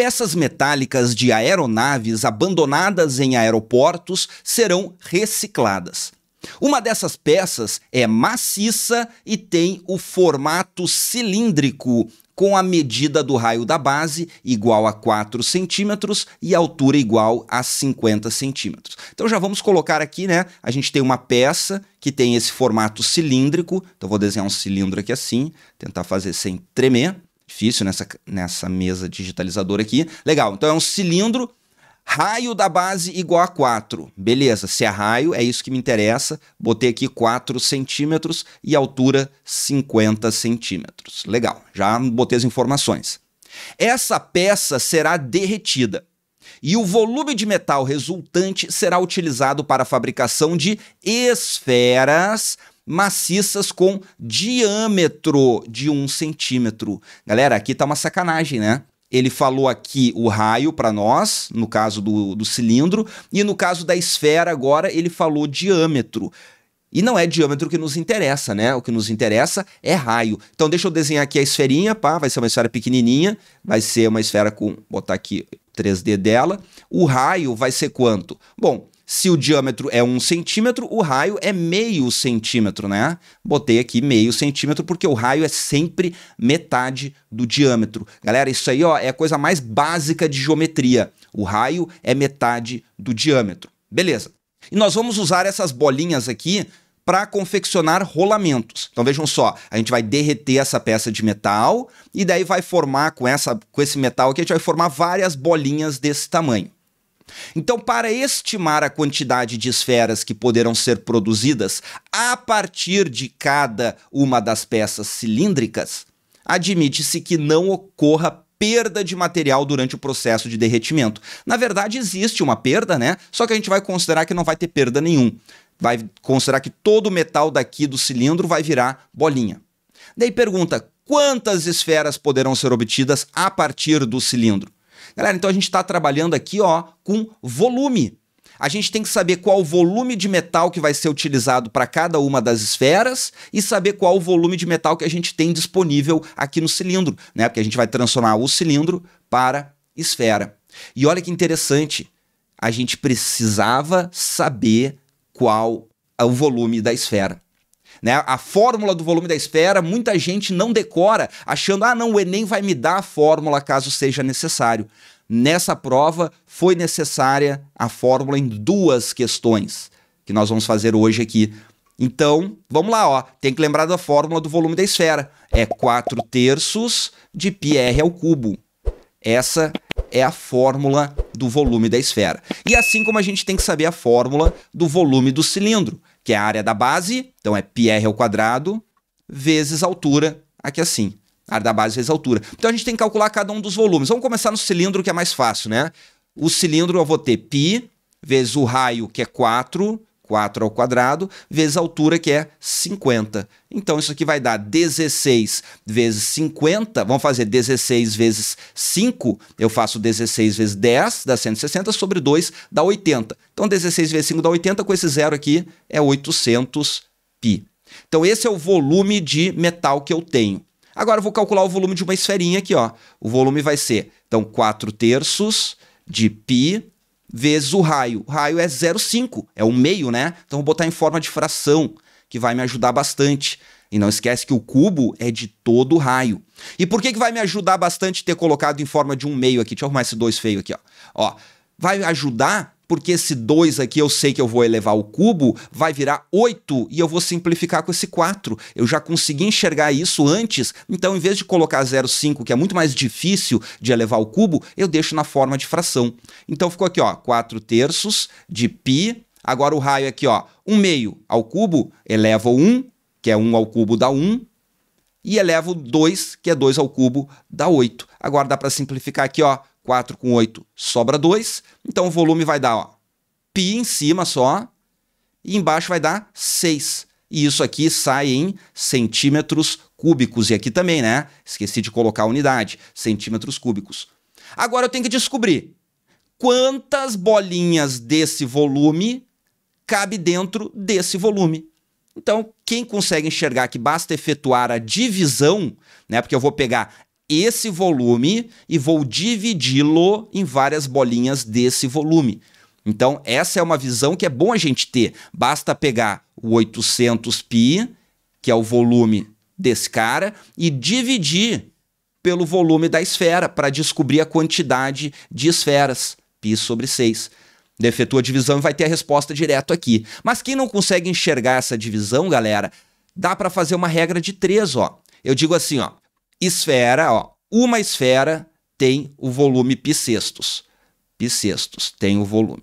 peças metálicas de aeronaves abandonadas em aeroportos serão recicladas. Uma dessas peças é maciça e tem o formato cilíndrico, com a medida do raio da base igual a 4 centímetros e a altura igual a 50 centímetros. Então já vamos colocar aqui, né? A gente tem uma peça que tem esse formato cilíndrico. Então vou desenhar um cilindro aqui assim, tentar fazer sem tremer. Difícil nessa, nessa mesa digitalizadora aqui. Legal, então é um cilindro, raio da base igual a 4. Beleza, se é raio, é isso que me interessa. Botei aqui 4 centímetros e altura 50 centímetros. Legal, já botei as informações. Essa peça será derretida e o volume de metal resultante será utilizado para a fabricação de esferas maciças com diâmetro de um centímetro. Galera, aqui tá uma sacanagem, né? Ele falou aqui o raio para nós, no caso do, do cilindro, e no caso da esfera agora ele falou diâmetro. E não é diâmetro que nos interessa, né? O que nos interessa é raio. Então deixa eu desenhar aqui a esferinha, pá, vai ser uma esfera pequenininha, vai ser uma esfera com, botar aqui 3D dela. O raio vai ser quanto? Bom, se o diâmetro é um centímetro, o raio é meio centímetro, né? Botei aqui meio centímetro porque o raio é sempre metade do diâmetro. Galera, isso aí ó, é a coisa mais básica de geometria. O raio é metade do diâmetro. Beleza. E nós vamos usar essas bolinhas aqui para confeccionar rolamentos. Então vejam só, a gente vai derreter essa peça de metal e daí vai formar com, essa, com esse metal aqui, a gente vai formar várias bolinhas desse tamanho. Então, para estimar a quantidade de esferas que poderão ser produzidas a partir de cada uma das peças cilíndricas, admite-se que não ocorra perda de material durante o processo de derretimento. Na verdade, existe uma perda, né? Só que a gente vai considerar que não vai ter perda nenhum. Vai considerar que todo o metal daqui do cilindro vai virar bolinha. Daí pergunta: quantas esferas poderão ser obtidas a partir do cilindro? Galera, então a gente está trabalhando aqui ó, com volume. A gente tem que saber qual o volume de metal que vai ser utilizado para cada uma das esferas e saber qual o volume de metal que a gente tem disponível aqui no cilindro, né? Porque a gente vai transformar o cilindro para esfera. E olha que interessante, a gente precisava saber qual o volume da esfera. Né? A fórmula do volume da esfera, muita gente não decora, achando, ah, não, o Enem vai me dar a fórmula caso seja necessário. Nessa prova, foi necessária a fórmula em duas questões que nós vamos fazer hoje aqui. Então, vamos lá, ó. Tem que lembrar da fórmula do volume da esfera. É 4 terços de πr ao cubo. Essa é a fórmula do volume da esfera. E assim como a gente tem que saber a fórmula do volume do cilindro que é a área da base, então é πr ao quadrado vezes altura, aqui assim, área da base vezes altura. Então a gente tem que calcular cada um dos volumes. Vamos começar no cilindro que é mais fácil, né? O cilindro eu vou ter π vezes o raio que é 4 4 ao quadrado vezes a altura que é 50. Então isso aqui vai dar 16 vezes 50, vamos fazer 16 vezes 5, eu faço 16 vezes 10 dá 160 sobre 2 dá 80. Então 16 vezes 5 dá 80, com esse zero aqui é 800 pi. Então esse é o volume de metal que eu tenho. Agora eu vou calcular o volume de uma esferinha aqui, ó. O volume vai ser então 4 terços de π vezes o raio. O raio é 0,5, é o meio, né? Então vou botar em forma de fração, que vai me ajudar bastante. E não esquece que o cubo é de todo raio. E por que, que vai me ajudar bastante ter colocado em forma de um meio aqui? Deixa eu arrumar esse dois feio aqui, ó. ó. Vai ajudar porque esse 2 aqui eu sei que eu vou elevar ao cubo, vai virar 8 e eu vou simplificar com esse 4. Eu já consegui enxergar isso antes, então em vez de colocar 0,5, que é muito mais difícil de elevar ao cubo, eu deixo na forma de fração. Então ficou aqui, ó, 4 terços de π. Agora o raio aqui, ó, 1 meio ao cubo, eleva o 1, que é 1 ao cubo dá 1, e eleva o 2, que é 2 ao cubo, dá 8. Agora dá para simplificar aqui, ó, 4 com 8 sobra 2. Então o volume vai dar ó, π em cima só. E embaixo vai dar 6. E isso aqui sai em centímetros cúbicos. E aqui também, né? Esqueci de colocar a unidade. Centímetros cúbicos. Agora eu tenho que descobrir quantas bolinhas desse volume cabe dentro desse volume. Então, quem consegue enxergar que basta efetuar a divisão, né? Porque eu vou pegar esse volume e vou dividi-lo em várias bolinhas desse volume. Então, essa é uma visão que é bom a gente ter. Basta pegar o 800π, que é o volume desse cara, e dividir pelo volume da esfera para descobrir a quantidade de esferas, π sobre 6. Efetua a divisão e vai ter a resposta direto aqui. Mas quem não consegue enxergar essa divisão, galera, dá para fazer uma regra de 3, ó. Eu digo assim, ó, esfera, ó, uma esfera tem o volume pi sextos. Pi sextos tem o volume.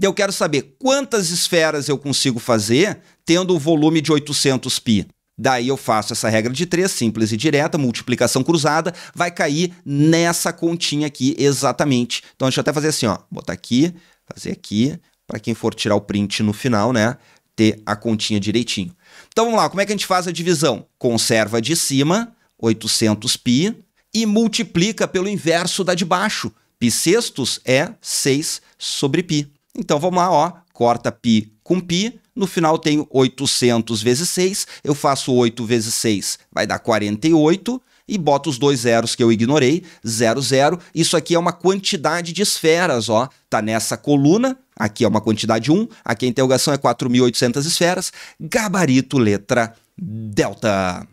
Eu quero saber quantas esferas eu consigo fazer tendo o volume de 800 pi. Daí eu faço essa regra de 3, simples e direta, multiplicação cruzada, vai cair nessa continha aqui exatamente. Então deixa eu até fazer assim, ó, botar aqui, fazer aqui, para quem for tirar o print no final, né, ter a continha direitinho. Então vamos lá, como é que a gente faz a divisão? Conserva de cima, 800 π, e multiplica pelo inverso da de baixo. Π sextos é 6 sobre π. Então vamos lá, ó, corta π com π, no final tenho 800 vezes 6, eu faço 8 vezes 6, vai dar 48, e boto os dois zeros que eu ignorei, 00. Zero, Isso aqui é uma quantidade de esferas, ó. Tá nessa coluna, aqui é uma quantidade 1, aqui a interrogação é 4.800 esferas, gabarito letra delta.